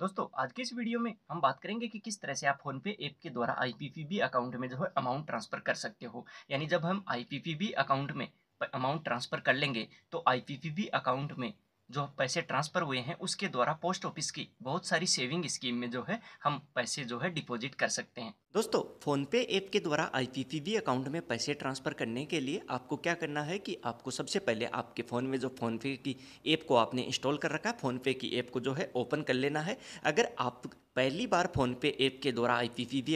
दोस्तों आज के इस वीडियो में हम बात करेंगे कि किस तरह से आप फोन पे ऐप के द्वारा आईपीपीबी अकाउंट में जो है अमाउंट ट्रांसफर कर सकते हो यानी जब हम आईपीपीबी अकाउंट में अमाउंट ट्रांसफर कर लेंगे तो आईपीपीबी अकाउंट में जो पैसे ट्रांसफर हुए हैं उसके द्वारा पोस्ट ऑफिस की बहुत सारी सेविंग स्कीम में जो है हम पैसे जो है डिपॉजिट कर सकते हैं दोस्तों फ़ोनपे ऐप के द्वारा आई अकाउंट में पैसे ट्रांसफ़र करने के लिए आपको क्या करना है कि आपको सबसे पहले आपके फ़ोन में जो फ़ोनपे की ऐप को आपने इंस्टॉल कर रखा है फ़ोनपे की ऐप को जो है ओपन कर लेना है अगर आप पहली बार फ़ोनपे ऐप के द्वारा आई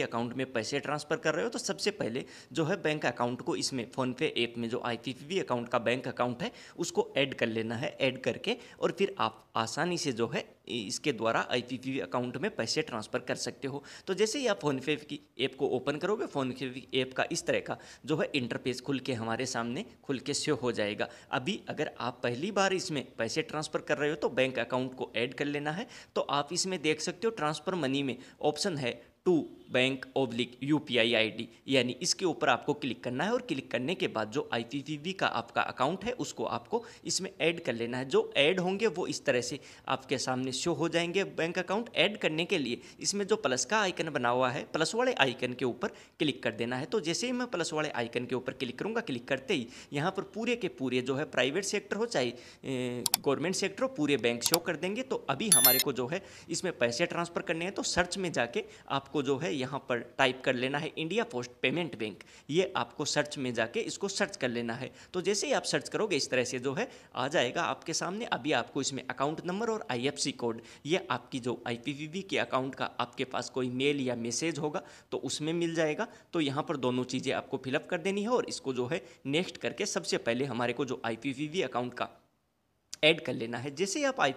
अकाउंट में पैसे ट्रांसफ़र कर रहे हो तो सबसे पहले जो है बैंक अकाउंट को इसमें फ़ोनपे ऐप में जो आई अकाउंट का बैंक अकाउंट है उसको ऐड कर लेना है ऐड करके और फिर आप आसानी से जो है इसके द्वारा आई अकाउंट में पैसे ट्रांसफ़र कर सकते हो तो जैसे ही आप फ़ोनपे की ऐप को ओपन करोगे फ़ोनपे ऐप का इस तरह का जो है इंटरफेस खुल के हमारे सामने खुल के शो हो जाएगा अभी अगर आप पहली बार इसमें पैसे ट्रांसफ़र कर रहे हो तो बैंक अकाउंट को ऐड कर लेना है तो आप इसमें देख सकते हो ट्रांसफ़र पर मनी में ऑप्शन है to bank oblique U P I I D यानी इसके ऊपर आपको क्लिक करना है और क्लिक करने के बाद जो आई का आपका अकाउंट है उसको आपको इसमें ऐड कर लेना है जो ऐड होंगे वो इस तरह से आपके सामने शो हो जाएंगे बैंक अकाउंट ऐड करने के लिए इसमें जो प्लस का आइकन बना हुआ है प्लस वाले आइकन के ऊपर क्लिक कर देना है तो जैसे ही मैं प्लस वाले आइकन के ऊपर क्लिक करूँगा क्लिक करते ही यहाँ पर पूरे के पूरे जो है प्राइवेट सेक्टर हो चाहे गवर्नमेंट सेक्टर हो पूरे बैंक शो कर देंगे तो अभी हमारे को जो है इसमें पैसे ट्रांसफ़र करने हैं तो सर्च में जाके आपको जो है यहाँ पर टाइप कर लेना है इंडिया पोस्ट पेमेंट बैंक ये आपको सर्च में जाके इसको सर्च कर लेना है तो जैसे ही आप सर्च करोगे इस तरह से जो है आ जाएगा आपके सामने अभी आपको इसमें अकाउंट नंबर और आईएफसी कोड ये आपकी जो आईपीवीवी के अकाउंट का आपके पास कोई मेल या मैसेज होगा तो उसमें मिल जाएगा तो यहाँ पर दोनों चीज़ें आपको फिलअप कर देनी है और इसको जो है नेक्स्ट करके सबसे पहले हमारे को जो आईपीवीवी अकाउंट का ऐड कर लेना है जैसे आप आई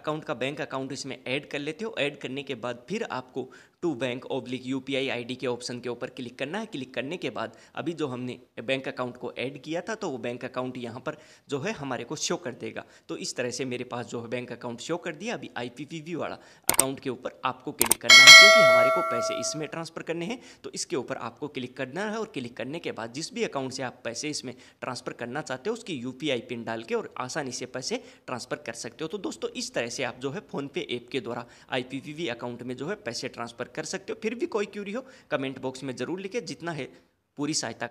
अकाउंट का बैंक अकाउंट इसमें ऐड कर लेते हो ऐड करने के बाद फिर आपको to bank oblique U P I के ऑप्शन के ऊपर क्लिक करना है क्लिक करने के बाद अभी जो हमने बैंक अकाउंट को ऐड किया था तो वो बैंक अकाउंट यहाँ पर जो है हमारे को शो कर देगा तो इस तरह से मेरे पास जो है बैंक अकाउंट शो कर दिया अभी आई वाला अकाउंट के ऊपर आपको क्लिक करना है क्योंकि हमारे पैसे इसमें ट्रांसफ़र करने हैं तो इसके ऊपर आपको क्लिक करना है और क्लिक करने के बाद जिस भी अकाउंट से आप पैसे इसमें ट्रांसफ़र करना चाहते हो उसकी यू पिन डाल के और आसानी से पैसे ट्रांसफ़र कर सकते हो तो दोस्तों इस तरह से आप जो है फ़ोनपे ऐप के द्वारा आई अकाउंट में जो है पैसे ट्रांसफ़र कर सकते हो फिर भी कोई क्यूरी हो कमेंट बॉक्स में ज़रूर लिखे जितना है पूरी सहायता